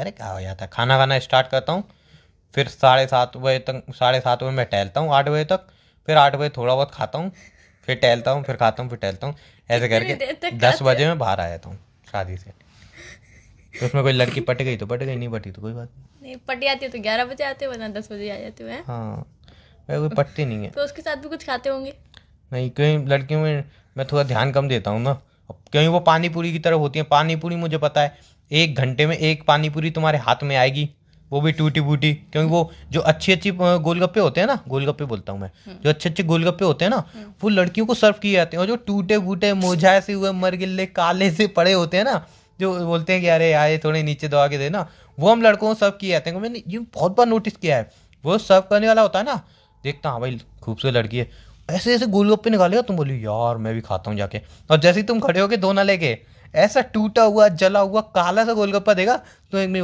अरे क्या हो जाता है खाना खाना स्टार्ट करता हूँ फिर साढ़े सात बजे तक साढ़े सात बजे मैं टहलता हूँ आठ बजे तक फिर आठ बजे थोड़ा बहुत खाता हूँ फिर टहलता हूँ फिर खाता हूँ फिर टहलता हूँ ऐसे करके दस बजे में बाहर आ जाता हूँ शादी से तो उसमें कोई लड़की पट गई तो पट गई नहीं पटी तो कोई बात नहीं पट जाती है तो ग्यारह बजे आते हो वरना दस बजे आ जाते हो हाँ कोई पटती नहीं है तो उसके साथ भी कुछ खाते होंगे नहीं कहीं लड़कियों में मैं थोड़ा ध्यान कम देता हूँ ना क्योंकि वो पानी पूरी की तरह होती है पानी पूरी मुझे पता है एक घंटे में एक पानी पूरी तुम्हारे हाथ में आएगी वो भी टूटी बूटी क्योंकि वो जो अच्छी अच्छी गोलगप्पे होते हैं ना गोलगप्पे बोलता हूँ मैं हम्म। जो अच्छे अच्छे गोलगप्पे होते हैं ना हम्म। वो लड़कियों को सर्व किए जाते हैं और जो टूटे बूटे मोझाए से हुए मरगिल्ले काले से पड़े होते हैं ना जो बोलते हैं कि अरे यार थोड़े नीचे दबा के देना वो हम लड़कों को सर्व किए जाते हैं मैंने ये बहुत बार नोटिस किया है वो सर्व करने वाला होता है ना देखता हाँ भाई खूबसूरत लड़की है ऐसे ऐसे गोलगप्पे निकालेगा तुम बोलो यार मैं भी खाता हूँ जाके और जैसे ही तुम खड़े गए दो ना लेके ऐसा टूटा हुआ जला हुआ काला सा गोलगप्पा देगा तो एक